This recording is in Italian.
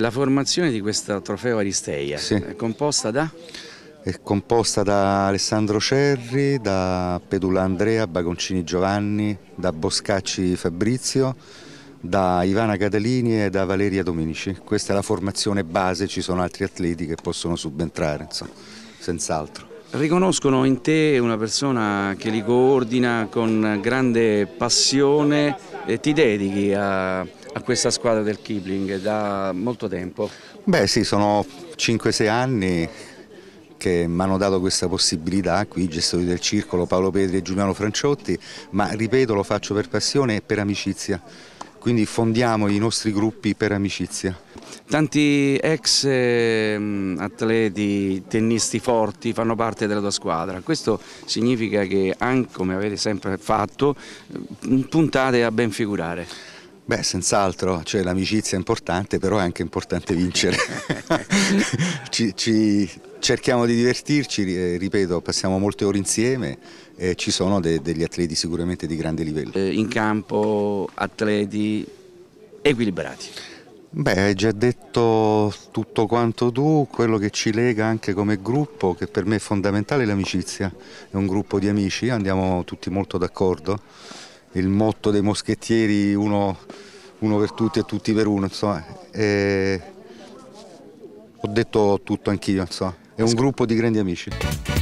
La formazione di questo trofeo Aristeia sì. è composta da? È composta da Alessandro Cerri, da Pedula Andrea, Bagoncini Giovanni, da Boscacci Fabrizio, da Ivana Catalini e da Valeria Dominici. Questa è la formazione base, ci sono altri atleti che possono subentrare, insomma, senz'altro riconoscono in te una persona che li coordina con grande passione e ti dedichi a, a questa squadra del Kipling da molto tempo. Beh sì, sono 5-6 anni che mi hanno dato questa possibilità qui, i gestori del circolo Paolo Pedri e Giuliano Franciotti, ma ripeto lo faccio per passione e per amicizia, quindi fondiamo i nostri gruppi per amicizia tanti ex ehm, atleti, tennisti forti fanno parte della tua squadra, questo significa che anche come avete sempre fatto mm, puntate a ben figurare. Beh, senz'altro, cioè, l'amicizia è importante, però è anche importante vincere. ci, ci, cerchiamo di divertirci, eh, ripeto, passiamo molte ore insieme e ci sono de, degli atleti sicuramente di grande livello. Eh, in campo atleti equilibrati. Beh, hai già detto tutto quanto tu, quello che ci lega anche come gruppo, che per me è fondamentale, è l'amicizia. È un gruppo di amici, andiamo tutti molto d'accordo. Il motto dei moschettieri, uno, uno per tutti e tutti per uno, insomma. E... Ho detto tutto anch'io, insomma. È un gruppo di grandi amici.